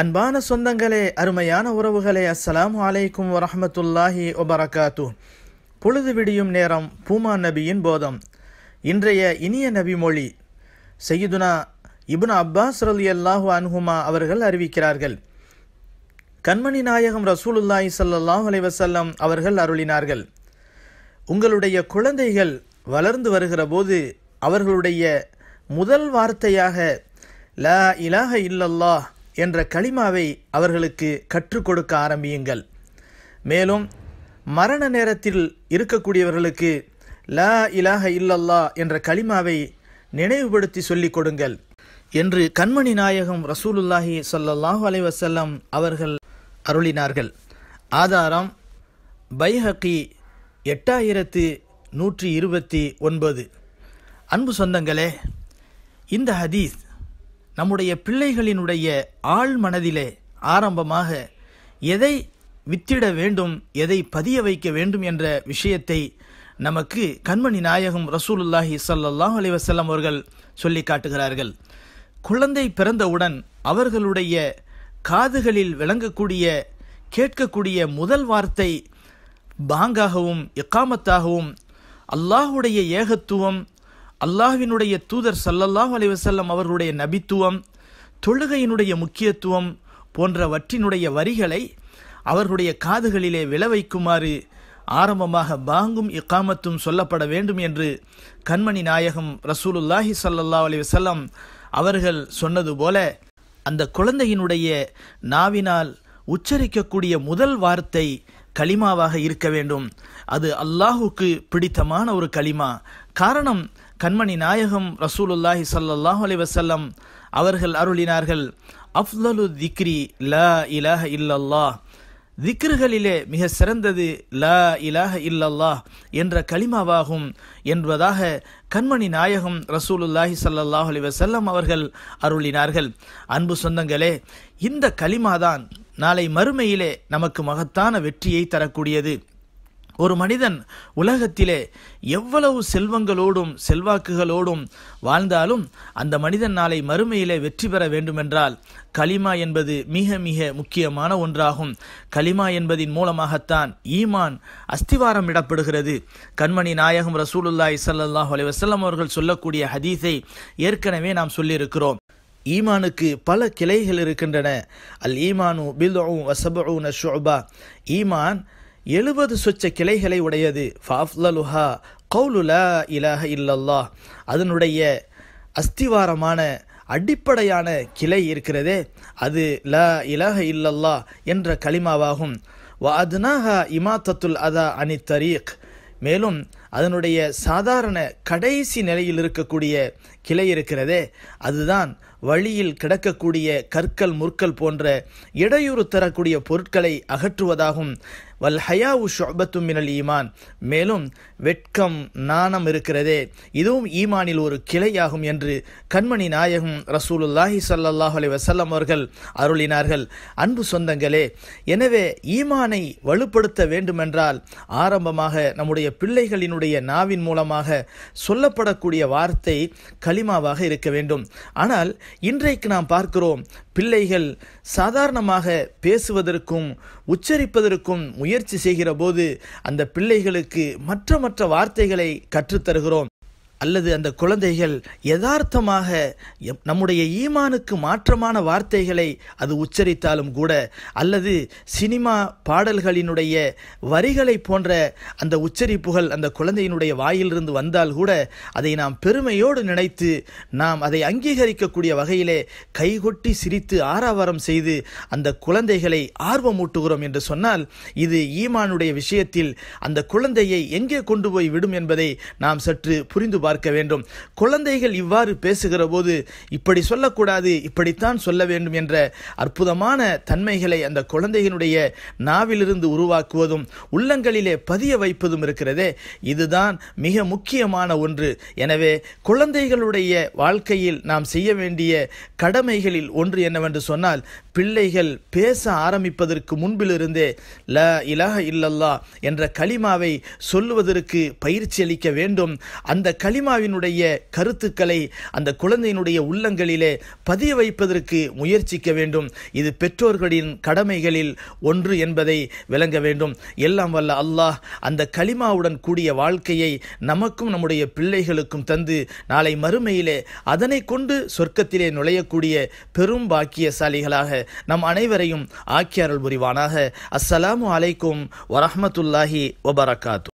அன்பான சொந்தங்களே அருமையான உறவுகளே அஸ்லாம் வலைக்கும் வரமத்துல்லாஹி ஒபரகாத்து பொழுது விடியும் நேரம் பூமா நபியின் போதம் இன்றைய இனிய நபி மொழி செய்யுதுனா இபுன் அப்பாஸ் ரலி அல்லாஹு அன்ஹுமா அவர்கள் அறிவிக்கிறார்கள் கண்மணி நாயகம் ரசூலுல்லாஹி சல்லாஹ் அலைவசல்லம் அவர்கள் அருளினார்கள் உங்களுடைய குழந்தைகள் வளர்ந்து வருகிற போது அவர்களுடைய முதல் வார்த்தையாக லா இலாஹ இல்லல்லாஹ் என்ற களிமாவை அவர்களுக்கு கற்றுக் கொடுக்க ஆரம்பியுங்கள் மேலும் மரண நேரத்தில் இருக்கக்கூடியவர்களுக்கு லா இலாக இல்லல்லா என்ற களிமாவை நினைவுபடுத்தி சொல்லிக் கொடுங்கள் என்று கண்மணி நாயகம் ரசூலுல்லாஹி சல்லாஹூ அலைவசல்லம் அவர்கள் அருளினார்கள் ஆதாரம் பைஹக்கி எட்டாயிரத்து நூற்றி இருபத்தி ஒன்பது அன்பு சொந்தங்களே இந்த ஹதீஸ் நம்முடைய பிள்ளைகளினுடைய ஆள் மனதிலே ஆரம்பமாக எதை வித்திட வேண்டும் எதை பதிய வைக்க வேண்டும் என்ற விஷயத்தை நமக்கு கண்மணி நாயகம் ரசூலுல்லாஹி சல்லாஹ் அலிவசல்லம் அவர்கள் சொல்லி காட்டுகிறார்கள் குழந்தை பிறந்தவுடன் அவர்களுடைய காதுகளில் விளங்கக்கூடிய கேட்கக்கூடிய முதல் வார்த்தை பாங்காகவும் எக்காமத்தாகவும் அல்லாஹுடைய ஏகத்துவம் அல்லாஹினுடைய தூதர் சல்லல்லாஹ் அலைவசல்லம் அவர்களுடைய நபித்துவம் தொழுகையினுடைய முக்கியத்துவம் போன்றவற்றினுடைய வரிகளை அவர்களுடைய காதுகளிலே விளைவைக்குமாறு ஆரம்பமாக பாங்கும் இக்காமத்தும் சொல்லப்பட வேண்டும் என்று கண்மணி நாயகம் ரசூலுல்லாஹி சல்லல்லா அலி வசல்லம் அவர்கள் சொன்னது போல அந்த குழந்தையினுடைய நாவினால் உச்சரிக்கக்கூடிய முதல் வார்த்தை களிமாவாக இருக்க வேண்டும் அது அல்லாஹுக்கு பிடித்தமான ஒரு களிமா காரணம் கண்மணி நாயகம் ரசூலுல்லாஹி சல்லாஹ் அலிவசல்லம் அவர்கள் அருளினார்கள் அஃப்லலு திக்ரி ல இலஹ இல்லல்லா திக்ருகளிலே மிக சிறந்தது ல இலஹ இல்லல்லா என்ற கலிமாவாகும் என்பதாக கண்மணி நாயகம் ரசூலுல்லாஹி சல்லாஹ் அலிவசல்லம் அவர்கள் அருளினார்கள் அன்பு சொந்தங்களே இந்த களிமாதான் நாளை மறுமையிலே நமக்கு மகத்தான வெற்றியை தரக்கூடியது ஒரு மனிதன் உலகத்திலே எவ்வளவு செல்வங்களோடும் செல்வாக்குகளோடும் வாழ்ந்தாலும் அந்த மனிதன் நாளை மறுமையிலே வெற்றி பெற வேண்டுமென்றால் கலிமா என்பது மிக மிக முக்கியமான ஒன்றாகும் கலிமா என்பதின் மூலமாகத்தான் ஈமான் அஸ்திவாரம் இடப்படுகிறது கண்மணி நாயகம் ரசூலுல்லாய் சல்லாஹ் அலைவசல்லம் அவர்கள் சொல்லக்கூடிய ஹதீஸை ஏற்கனவே நாம் சொல்லியிருக்கிறோம் ஈமானுக்கு பல கிளைகள் இருக்கின்றன அல் ஈமானு பில் வசபு ஷுபா ஈமான் எழுபது சொச்ச கிளைகளை உடையது ஃபாஃப்லலுஹா கவுலுலா இலஹ இல்லல்லா அதனுடைய அஸ்திவாரமான அடிப்படையான கிளை இருக்கிறதே அது ல இலஹ இல்லல்லா என்ற களிமாவாகும் வ அதுனாஹா இமாத்தத்துல் அதா அனி தரீக் மேலும் அதனுடைய சாதாரண கடைசி நிலையில் இருக்கக்கூடிய கிளை இருக்கிறதே அதுதான் வழியில் கிடக்கக்கூடிய கற்கள் முற்கள் போன்ற இடையூறு தரக்கூடிய பொருட்களை அகற்றுவதாகும் வல் ஹயாவு ஷொபத்தும் மினல் ஈமான் மேலும் வெட்கம் நாணம் இருக்கிறதே இதுவும் ஈமானில் ஒரு கிளையாகும் என்று கண்மணி நாயகம் ரசூலுல்லாஹி சல்லாஹ் அலி வசல்லம் அவர்கள் அருளினார்கள் அன்பு சொந்தங்களே எனவே ஈமானை வலுப்படுத்த வேண்டுமென்றால் ஆரம்பமாக நம்முடைய பிள்ளைகளினுடைய தன்னுடைய நாவின் மூலமாக சொல்லப்படக்கூடிய வார்த்தை களிமாவாக இருக்க வேண்டும் ஆனால் இன்றைக்கு நாம் பார்க்கிறோம் பிள்ளைகள் சாதாரணமாக பேசுவதற்கும் உச்சரிப்பதற்கும் முயற்சி செய்கிற போது அந்த பிள்ளைகளுக்கு மற்ற மற்ற வார்த்தைகளை கற்றுத்தருகிறோம் அல்லது அந்த குழந்தைகள் யதார்த்தமாக நம்முடைய ஈமானுக்கு மாற்றமான வார்த்தைகளை அது உச்சரித்தாலும் கூட அல்லது சினிமா பாடல்களினுடைய வரிகளை போன்ற அந்த உச்சரிப்புகள் அந்த குழந்தையினுடைய வாயிலிருந்து வந்தால் கூட அதை நாம் பெருமையோடு நினைத்து நாம் அதை அங்கீகரிக்கக்கூடிய வகையிலே கைகொட்டி சிரித்து ஆரவாரம் செய்து அந்த குழந்தைகளை ஆர்வமூட்டுகிறோம் என்று சொன்னால் இது ஈமானுடைய விஷயத்தில் அந்த குழந்தையை எங்கே கொண்டு போய் விடும் என்பதை நாம் சற்று புரிந்து பார்க்க வேண்டும் குழந்தைகள் இவ்வாறு பேசுகிற போது இப்படி சொல்லக்கூடாது இப்படித்தான் சொல்ல வேண்டும் என்ற அற்புதமான தன்மைகளை அந்த குழந்தைகளுடைய நாவிலிருந்து உருவாக்குவதும் உள்ளங்களிலே பதிய வைப்பதும் இருக்கிறதே இதுதான் மிக முக்கியமான ஒன்று எனவே குழந்தைகளுடைய வாழ்க்கையில் நாம் செய்ய வேண்டிய கடமைகளில் ஒன்று என்னவென்று சொன்னால் பிள்ளைகள் பேச ஆரம்பிப்பதற்கு முன்பிலிருந்தே ல இலக இல்லல்லா என்ற களிமாவை சொல்லுவதற்கு பயிற்சி அளிக்க வேண்டும் அந்த களிமாவினுடைய கருத்துக்களை அந்த குழந்தையினுடைய உள்ளங்களிலே பதிய வைப்பதற்கு முயற்சிக்க வேண்டும் இது பெற்றோர்களின் கடமைகளில் ஒன்று என்பதை விளங்க வேண்டும் எல்லாம் வல்ல அல்லாஹ் அந்த களிமாவுடன் கூடிய வாழ்க்கையை நமக்கும் நம்முடைய பிள்ளைகளுக்கும் தந்து நாளை மறுமையிலே அதனை கொண்டு சொர்க்கத்திலே நுழையக்கூடிய பெரும் பாக்கியசாலிகளாக நம் அனைவரையும் ஆக்கியாரல் புரிவானாக அஸ்ஸலாமு அலைக்கும் வரஹமத்துல்லாஹி வபரகாத்து